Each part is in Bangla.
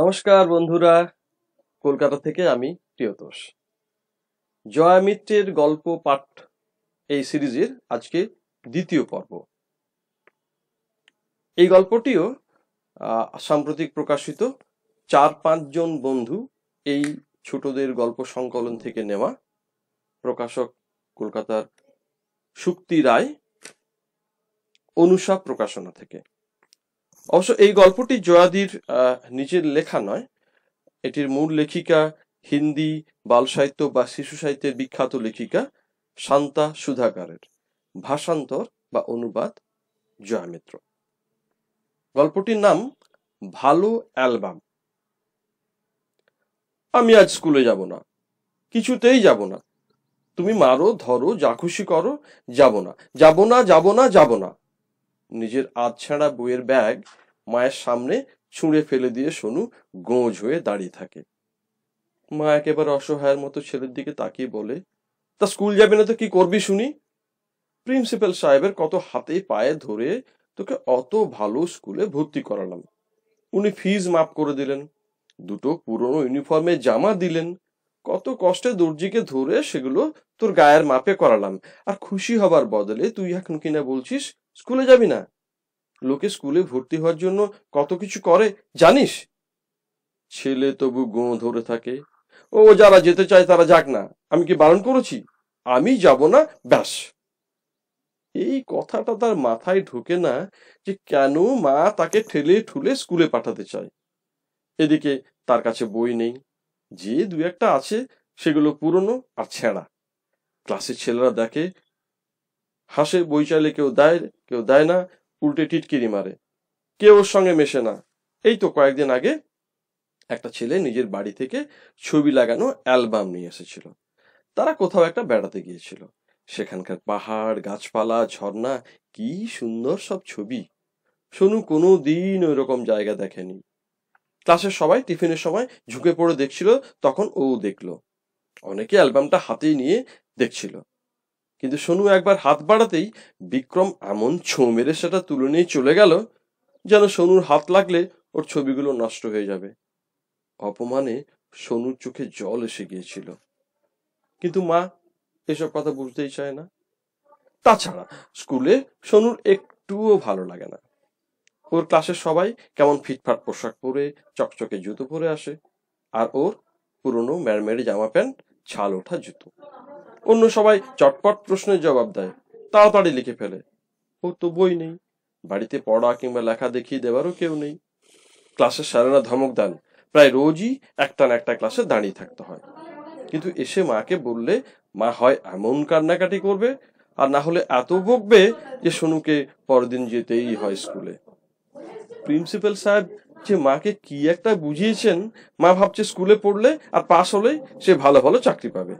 নমস্কার বন্ধুরা কলকাতা থেকে আমি প্রিয়তোষ জয়া মিত্রের গল্প পাঠ এই সিরিজের আজকে দ্বিতীয় পর্ব এই গল্পটিও সাম্প্রতিক প্রকাশিত চার পাঁচজন বন্ধু এই ছোটদের গল্প সংকলন থেকে নেওয়া প্রকাশক কলকাতার শুক্তি রায় অনুষা প্রকাশনা থেকে অবশ্য এই গল্পটি জয়াদির নিজের লেখা নয় এটির মূল লেখিকা হিন্দি বাল সাহিত্য বা শিশু সাহিত্যের বিখ্যাত লেখিকা শান্তা সুধাকারের ভাষান্তর বা অনুবাদ জয়ামিত্র গল্পটির নাম ভালো অ্যালবাম আমি আজ স্কুলে যাব না কিছুতেই যাব না তুমি মারো ধরো যা খুশি করো যাব না যাব না যাব না যাব না নিজের আধছাড়া বইয়ের ব্যাগ মায়ের সামনে ছুঁড়ে ফেলে দিয়ে সোনু গোঁজ হয়ে দাঁড়িয়ে থাকে মা একেবারে অসহায়ের মতো ছেলের দিকে তাকিয়ে বলে তা স্কুল যাবে না তো কি করবি শুনি প্রিন্সিপাল সাহেবের কত হাতে পায়ে ধরে তোকে অত ভালো স্কুলে ভর্তি করালাম উনি ফিজ মাফ করে দিলেন দুটো পুরনো ইউনিফর্মে জামা দিলেন কত কষ্টে দর্জিকে ধরে সেগুলো তোর গায়ের মাপে করালাম আর খুশি হবার বদলে তুই এখন কিনা বলছিস স্কুলে যাবি না লোকে স্কুলে ভর্তি হওয়ার জন্য কত কিছু করে জানিস ছেলে তবু গো ধরে থাকে ও যারা যেতে চায় তারা যাক না আমি কি বারণ করেছি আমি যাব না ব্যাস এই কথাটা তার মাথায় ঢোকে না যে কেন মা তাকে ঠেলে ঠুলে স্কুলে পাঠাতে চায় এদিকে তার কাছে বই নেই যে দু একটা আছে সেগুলো পুরনো আর ছেঁড়া ক্লাসের ছেলেরা দেখে হাসে বই চাইলে কেউ দেয় কেউ দেয় না উল্টে টিটকিরি মারে কেউ ওর সঙ্গে মেশে না এই তো কয়েকদিন আগে একটা ছেলে নিজের বাড়ি থেকে ছবি লাগানো অ্যালবাম নিয়ে এসেছিল তারা কোথাও একটা বেড়াতে গিয়েছিল সেখানকার পাহাড় গাছপালা ঝর্ণা কি সুন্দর সব ছবি সোনু কোনো দিন ওই রকম জায়গা দেখেনি ক্লাসের সবাই টিফিনের সময় ঝুঁকে পড়ে দেখছিল তখন ও দেখলো অনেকে অ্যালবামটা হাতেই নিয়ে দেখছিল কিন্তু সোনু একবার হাত বাড়াতেই বিক্রম এমন ছৌ মেরে সেটা তুলে নিয়ে চলে গেল যেন সোনুর হাত লাগলে ওর ছবিগুলো নষ্ট হয়ে যাবে অপমানে সোনুর চোখে জল এসে গিয়েছিল কিন্তু মা এসব কথা বুঝতেই চায় না তাছাড়া স্কুলে সোনুর একটুও ভালো লাগে না ওর ক্লাসের সবাই কেমন ফিটফাট পোশাক পরে চকচকে জুতো পরে আসে আর ওর পুরনো ম্যারমেরি জামা প্যান্ট ছাল ওঠা জুতো অন্য সবাই চটপট প্রশ্নের জবাব দেয় তাড়াতাড়ি লিখে ফেলে ও তো বই নেই বাড়িতে পড়া কিংবা লেখা দেখিয়ে দেবারও কেউ নেই ক্লাসের সারেনা ধমক দেন প্রায় রোজই একটা না একটা ক্লাসে দাঁড়িয়ে থাকতে হয় কিন্তু এসে মাকে বললে মা হয় এমন কান্নাকাটি করবে আর না হলে এত বকবে যে সোনুকে পরদিন যেতেই হয় স্কুলে প্রিন্সিপাল সাহেব যে মাকে কি একটা বুঝিয়েছেন মা ভাবছে স্কুলে পড়লে আর পাশ হলেই সে ভালো ভালো চাকরি পাবে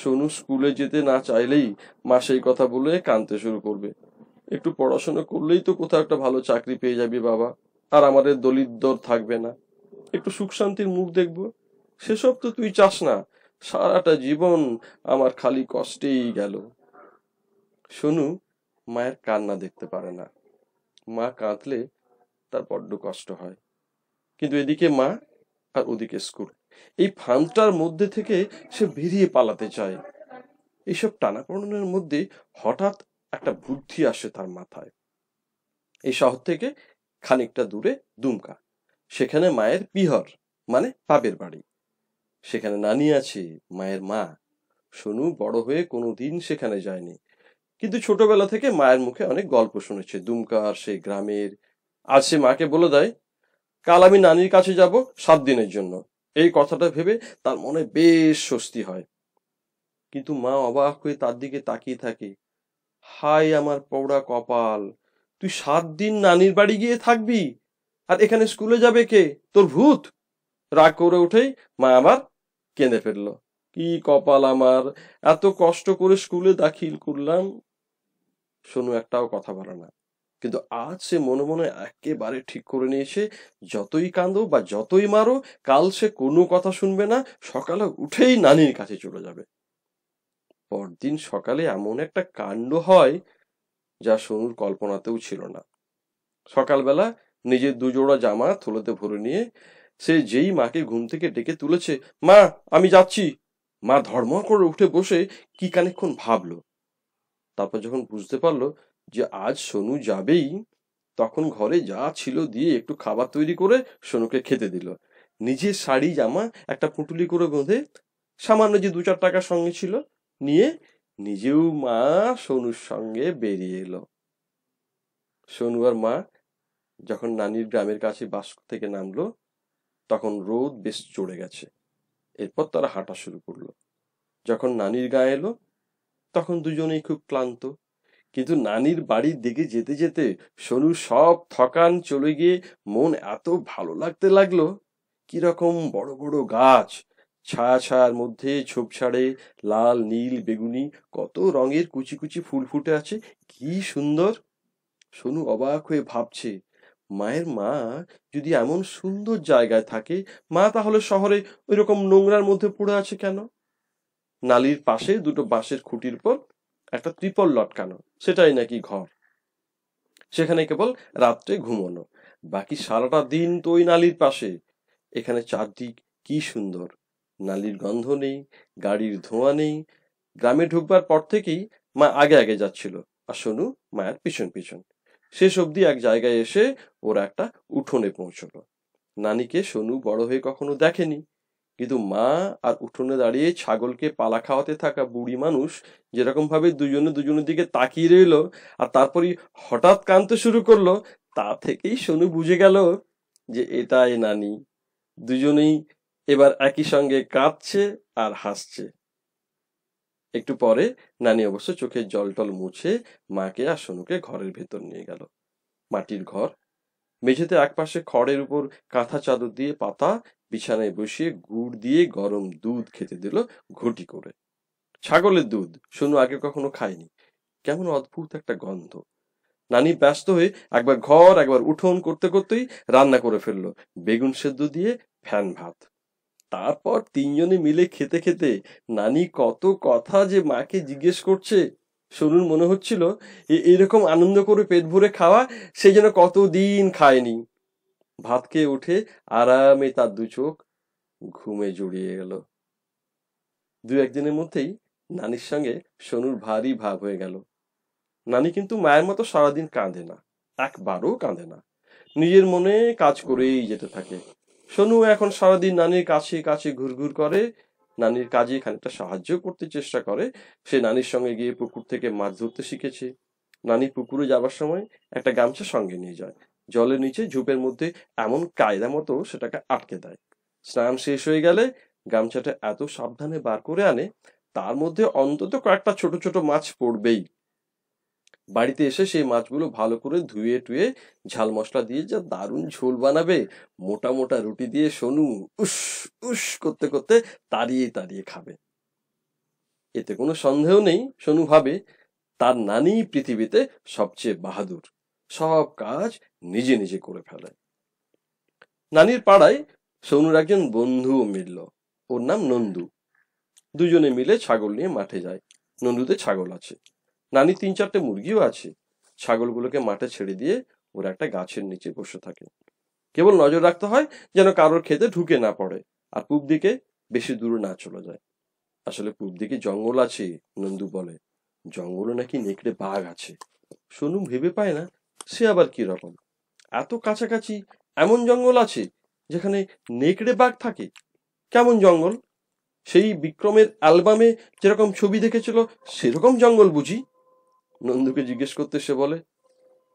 সোনু স্কুলে যেতে না চাইলেই মা সেই কথা বলে কাঁদতে শুরু করবে একটু পড়াশোনা করলেই তো কোথাও একটা ভালো চাকরি পেয়ে যাবি বাবা আর আমাদের দলিদ্দর থাকবে না একটু সুখ শান্তির মুখ দেখব সেসব তো তুই চাস না সারাটা জীবন আমার খালি কষ্টেই গেল সোনু মায়ের কান্না দেখতে পারে না মা কাঁদলে তার বড্ড কষ্ট হয় কিন্তু এদিকে মা আর ওদিকে স্কুল এই ফার্মটার মধ্যে থেকে সে বেরিয়ে পালাতে চায় এইসব টানাপড়নের মধ্যে হঠাৎ একটা বুদ্ধি আসে তার মাথায় এই শহর থেকে খানিকটা দূরে দুমকা সেখানে মায়ের পিহর মানে বাপের বাড়ি সেখানে নানি আছে মায়ের মা সোনু বড় হয়ে কোনো দিন সেখানে যায়নি কিন্তু ছোটবেলা থেকে মায়ের মুখে অনেক গল্প শুনেছে দুমকার সেই গ্রামের আর সে মাকে বলে দেয় কাল আমি নানির কাছে যাব সাত দিনের জন্য এই কথাটা ভেবে তার মনে বেশ স্বস্তি হয় কিন্তু মা অবাক হয়ে তার দিকে তাকিয়ে থাকে হাই আমার পৌড়া কপাল তুই সাত দিন নানির বাড়ি গিয়ে থাকবি আর এখানে স্কুলে যাবে কে তোর ভূত রাগ করে উঠেই মা আবার কেঁদে ফেলল কি কপাল আমার এত কষ্ট করে স্কুলে দাখিল করলাম শোনো একটাও কথা বলে না কিন্তু আজ সে মনে মনে একেবারে ঠিক করে নিয়েছে যতই কাঁদো বা যতই মারো কাল সে কোনো কথা শুনবে না সকালে উঠেই নানির কাছে চলে যাবে পরদিন সকালে এমন একটা কাণ্ড হয় যা সনুর কল্পনাতেও ছিল না সকালবেলা নিজের দুজোড়া জামা থলেতে ভরে নিয়ে সে যেই মাকে ঘুম থেকে ডেকে তুলেছে মা আমি যাচ্ছি মা ধর্ম করে উঠে বসে কি কানেক্ষণ ভাবলো তারপর যখন বুঝতে পারলো যে আজ সোনু যাবেই তখন ঘরে যা ছিল দিয়ে একটু খাবার তৈরি করে সোনুকে খেতে দিল নিজের শাড়ি জামা একটা পুটুলি করে বেঁধে সামান্য যে দু চার টাকার সঙ্গে ছিল নিয়ে নিজেও মা সোনুর সঙ্গে বেরিয়ে এলো সোনু আর মা যখন নানির গ্রামের কাছে বাস থেকে নামলো তখন রোদ বেশ চড়ে গেছে এরপর তারা হাঁটা শুরু করলো যখন নানির গায়ে এলো তখন দুজনেই খুব ক্লান্ত কিন্তু নানির বাড়ির দিকে যেতে যেতে সরু সব থকান চলে গিয়ে মন এত ভালো লাগতে লাগলো কিরকম বড় বড় গাছ ছায়া ছায়ার মধ্যে ছোপছাড়ে লাল নীল বেগুনি কত রঙের কুচি কুচি ফুল ফুটে আছে কি সুন্দর সোনু অবাক হয়ে ভাবছে মায়ের মা যদি এমন সুন্দর জায়গায় থাকে মা তাহলে শহরে ওই রকম নোংরার মধ্যে পড়ে আছে কেন নালির পাশে দুটো বাঁশের খুঁটির পর একটা ত্রিপল লটকানো সেটাই নাকি ঘর সেখানে কেবল রাত্রে ঘুমানো বাকি সারাটা দিন তো ওই নালির পাশে এখানে চারদিক কি সুন্দর নালির গন্ধ নেই গাড়ির ধোঁয়া নেই গ্রামে ঢুকবার পর থেকেই মা আগে আগে যাচ্ছিল আর সোনু মায়ের পিছন পিছন শেষ অবধি এক জায়গায় এসে ওরা একটা উঠোনে পৌঁছল নানিকে সোনু বড় হয়ে কখনো দেখেনি কিন্তু মা আর উঠোনে দাঁড়িয়ে ছাগলকে পালা খাওয়াতে থাকা বুড়ি মানুষ যেরকম ভাবে দুজনে দুজনের দিকে তাকিয়ে রইল আর তারপরই হঠাৎ কানতে শুরু করলো তা থেকেই সোনু বুঝে গেল যে এটাই নানি দুজনেই এবার একই সঙ্গে কাঁদছে আর হাসছে একটু পরে নানি অবশ্য চোখের জল টল মুছে মাকে আর সোনুকে ঘরের ভেতর নিয়ে গেল মাটির ঘর মেঝেতে একপাশে খড়ের উপর কাঁথা চাদর দিয়ে পাতা বিছানায় বসিয়ে গুড় দিয়ে গরম দুধ খেতে দিল ঘটি করে ছাগলের দুধ শুনু আগে কখনো খায়নি কেমন অদ্ভুত একটা গন্ধ নানি ব্যস্ত হয়ে একবার ঘর একবার উঠোন করতে করতেই রান্না করে ফেলল বেগুন সেদ্ধ দিয়ে ফ্যান ভাত তারপর তিনজনে মিলে খেতে খেতে নানি কত কথা যে মাকে জিজ্ঞেস করছে শুরুর মনে হচ্ছিল এরকম আনন্দ করে পেট ভরে খাওয়া সে যেন কতদিন খায়নি ভাত খেয়ে উঠে আরামে তার দু চোখ ঘুমে জড়িয়ে গেল দু একদিনের মধ্যেই নানির সঙ্গে সোনুর ভারী ভাব হয়ে গেল নানি কিন্তু মায়ের মতো সারাদিন কাঁদে না একবারও কাঁদে না নিজের মনে কাজ করেই যেতে থাকে সোনু এখন সারাদিন নানির কাছে কাছে ঘুরঘুর করে নানির কাজে খানিকটা সাহায্য করতে চেষ্টা করে সে নানির সঙ্গে গিয়ে পুকুর থেকে মাছ ধরতে শিখেছে নানি পুকুরে যাবার সময় একটা গামছা সঙ্গে নিয়ে যায় জলের নিচে ঝুপের মধ্যে এমন কায়দা মতো সেটাকে আটকে দেয় স্নান শেষ হয়ে গেলে গামছাটা এত সাবধানে বার করে আনে তার মধ্যে অন্তত কয়েকটা ছোট ছোট মাছ পড়বেই বাড়িতে এসে সেই মাছগুলো ভালো করে ধুয়ে টুয়ে ঝাল মশলা দিয়ে যা দারুণ ঝোল বানাবে মোটা মোটা রুটি দিয়ে সোনু উস উস করতে করতে তাড়িয়ে তাড়িয়ে খাবে এতে কোনো সন্দেহ নেই সোনু ভাবে তার নানি পৃথিবীতে সবচেয়ে বাহাদুর সব কাজ নিজে নিজে করে ফেলে নানির পাড়ায় সোনুর একজন বন্ধুও মিলল ওর নাম নন্দু দুজনে মিলে ছাগল নিয়ে মাঠে যায় নন্দুতে ছাগল আছে নানি তিন চারটে মুরগিও আছে ছাগলগুলোকে মাঠে ছেড়ে দিয়ে ওরা একটা গাছের নিচে বসে থাকে কেবল নজর রাখতে হয় যেন কারোর খেতে ঢুকে না পড়ে আর পূব দিকে বেশি দূরে না চলে যায় আসলে পূব দিকে জঙ্গল আছে নন্দু বলে জঙ্গলে নাকি নেকড়ে বাঘ আছে সোনু ভেবে পায় না সে আবার কি রকম এত কাছাকাছি এমন জঙ্গল আছে যেখানে নেকড়ে বাঘ থাকে কেমন জঙ্গল সেই বিক্রমের অ্যালবামে যেরকম ছবি দেখেছিল সেরকম জঙ্গল বুঝি নন্দুকে জিজ্ঞেস করতে সে বলে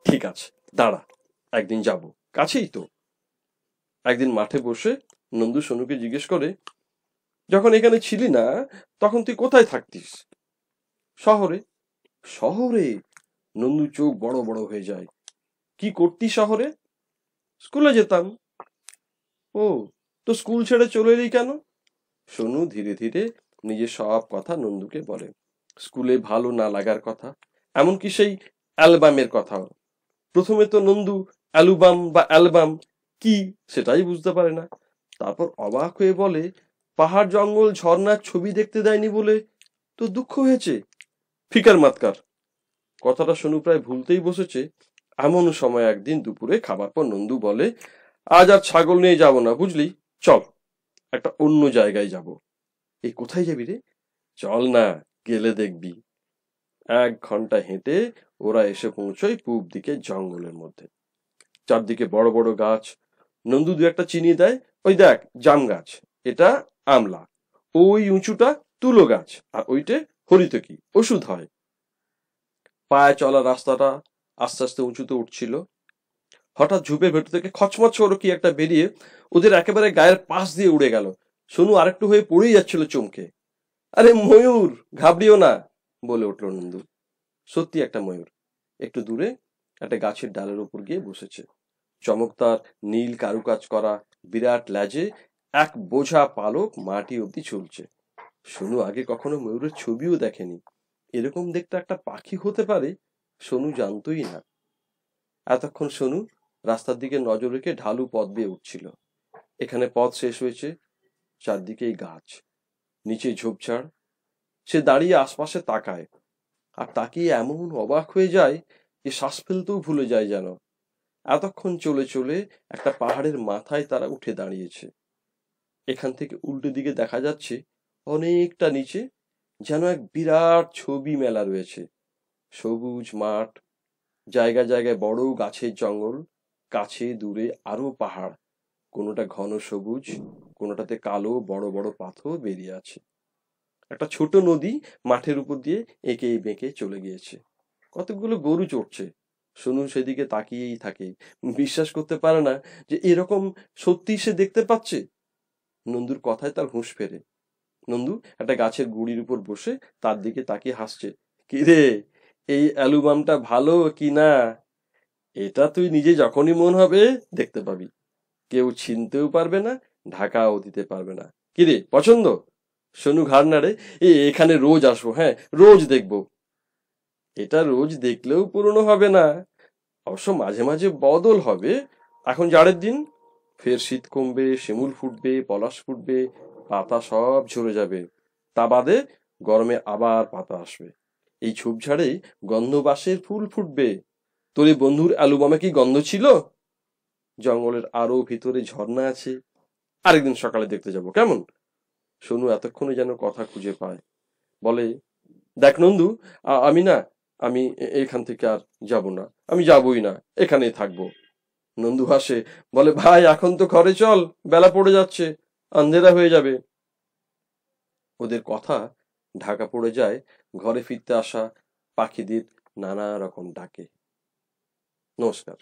ঠিক আছে দাঁড়া একদিন যাব কাছেই তো একদিন মাঠে বসে নন্দু সোনুকে জিজ্ঞেস করে যখন এখানে ছিলি না তখন তুই কোথায় থাকতিস শহরে শহরে নন্দু চোখ বড় বড় হয়ে যায় কি করতি শহরে স্কুলে যেতাম ও তো স্কুল ছেড়ে চলে এলি কেন সোনু ধীরে ধীরে নিজের সব কথা নন্দুকে বলে স্কুলে ভালো না লাগার কথা এমনকি সেই অ্যালবামের কথাও প্রথমে তো নন্দু অ্যালবাম বা অ্যালবাম কি সেটাই বুঝতে পারে না তারপর অবাক হয়ে বলে পাহাড় জঙ্গল ঝর্ণার ছবি দেখতে দেয়নি বলে তো দুঃখ হয়েছে ফিকার মাতকার কথাটা শুনু প্রায় ভুলতেই বসেছে এমন সময় একদিন দুপুরে খাবার পর নন্দু বলে আজ আর ছাগল নিয়ে যাব না বুঝলি চল একটা অন্য জায়গায় যাব এই কোথায় যাবি রে চল না গেলে দেখবি এক ঘন্টা হেঁটে ওরা এসে পৌঁছয় পূব দিকে জঙ্গলের মধ্যে চারদিকে বড় বড় গাছ নন্দু দু একটা চিনিয়ে দেয় ওই দেখ জাম গাছ এটা আমলা ওই উঁচুটা তুলো গাছ আর ওইটে কি ওষুধ হয় পায়ে চলা রাস্তাটা আস্তে আস্তে উঁচুতে উঠছিল হঠাৎ ঝুপের ভেতর থেকে খচমচ ওর কি একটা বেরিয়ে ওদের একেবারে গায়ের পাশ দিয়ে উড়ে গেল সোনু আরেকটু হয়ে পড়েই যাচ্ছিল চমকে আরে ময়ূর ঘাবড়িও না বলে উঠল নন্দু সত্যি একটা ময়ূর একটু দূরে একটা গাছের ডালের উপর গিয়ে বসেছে চমকদার নীল কারুকাজ করা বিরাট ল্যাজে এক বোঝা পালক মাটি অবধি ঝুলছে সোনু আগে কখনো ময়ূরের ছবিও দেখেনি এরকম দেখতে একটা পাখি হতে পারে সোনু জানতই না এতক্ষণ সোনু রাস্তার দিকে নজর রেখে ঢালু পথ দিয়ে উঠছিল এখানে পথ শেষ হয়েছে চারদিকেই গাছ নিচে ঝোপঝাড় সে দাঁড়িয়ে আশপাশে তাকায় আর তাকিয়ে এমন অবাক হয়ে যায় যে শ্বাস ফেলতেও ভুলে যায় যেন এতক্ষণ চলে চলে একটা পাহাড়ের মাথায় তারা উঠে দাঁড়িয়েছে এখান থেকে উল্টো দিকে দেখা যাচ্ছে অনেকটা নিচে যেন এক বিরাট ছবি মেলা রয়েছে সবুজ মাঠ জায়গা জায়গায় বড় গাছের জঙ্গল কাছে দূরে আরো পাহাড় কোনোটা ঘন সবুজ কোনোটাতে কালো বড় বড় পাথর বেরিয়ে আছে একটা ছোট নদী মাঠের উপর দিয়ে এঁকে বেঁকে চলে গিয়েছে কতগুলো গরু চড়ছে সোনু সেদিকে তাকিয়েই থাকে বিশ্বাস করতে পারে না যে এরকম সত্যি সে দেখতে পাচ্ছে নন্দুর কথায় তার হুঁশ ফেরে নন্দু একটা গাছের গুড়ির উপর বসে তার দিকে তাকিয়ে হাসছে কিরে এই অ্যালুবামটা ভালো কি না এটা তুই নিজে যখনই মন হবে দেখতে পাবি কেউ ছিনতেও পারবে না ঢাকাও দিতে পারবে না কিরে পছন্দ সোনু ঘাড় নাড়ে এ এখানে রোজ আসো হ্যাঁ রোজ দেখব এটা রোজ দেখলেও পুরনো হবে না অবশ্য মাঝে মাঝে বদল হবে এখন জাড়ের দিন ফের শীত কমবে শিমুল ফুটবে পলাশ ফুটবে পাতা সব ঝরে যাবে তা বাদে গরমে আবার পাতা আসবে এই গন্ধ গন্ধবাসের ফুল ফুটবে তোর এই বন্ধুর অ্যালবামে কি গন্ধ ছিল জঙ্গলের আরো ভিতরে ঝর্ণা আছে আরেকদিন সকালে দেখতে যাব কেমন সোনু এতক্ষণে যেন কথা খুঁজে পায় বলে দেখ নন্দু আমি না আমি এখান থেকে আর যাব না আমি যাবই না এখানেই থাকবো নন্দু হাসে বলে ভাই এখন তো ঘরে চল বেলা পড়ে যাচ্ছে আন্ধেরা হয়ে যাবে ওদের কথা ঢাকা পড়ে যায় ঘরে ফিরতে আসা পাখিদের নানা রকম ডাকে নমস্কার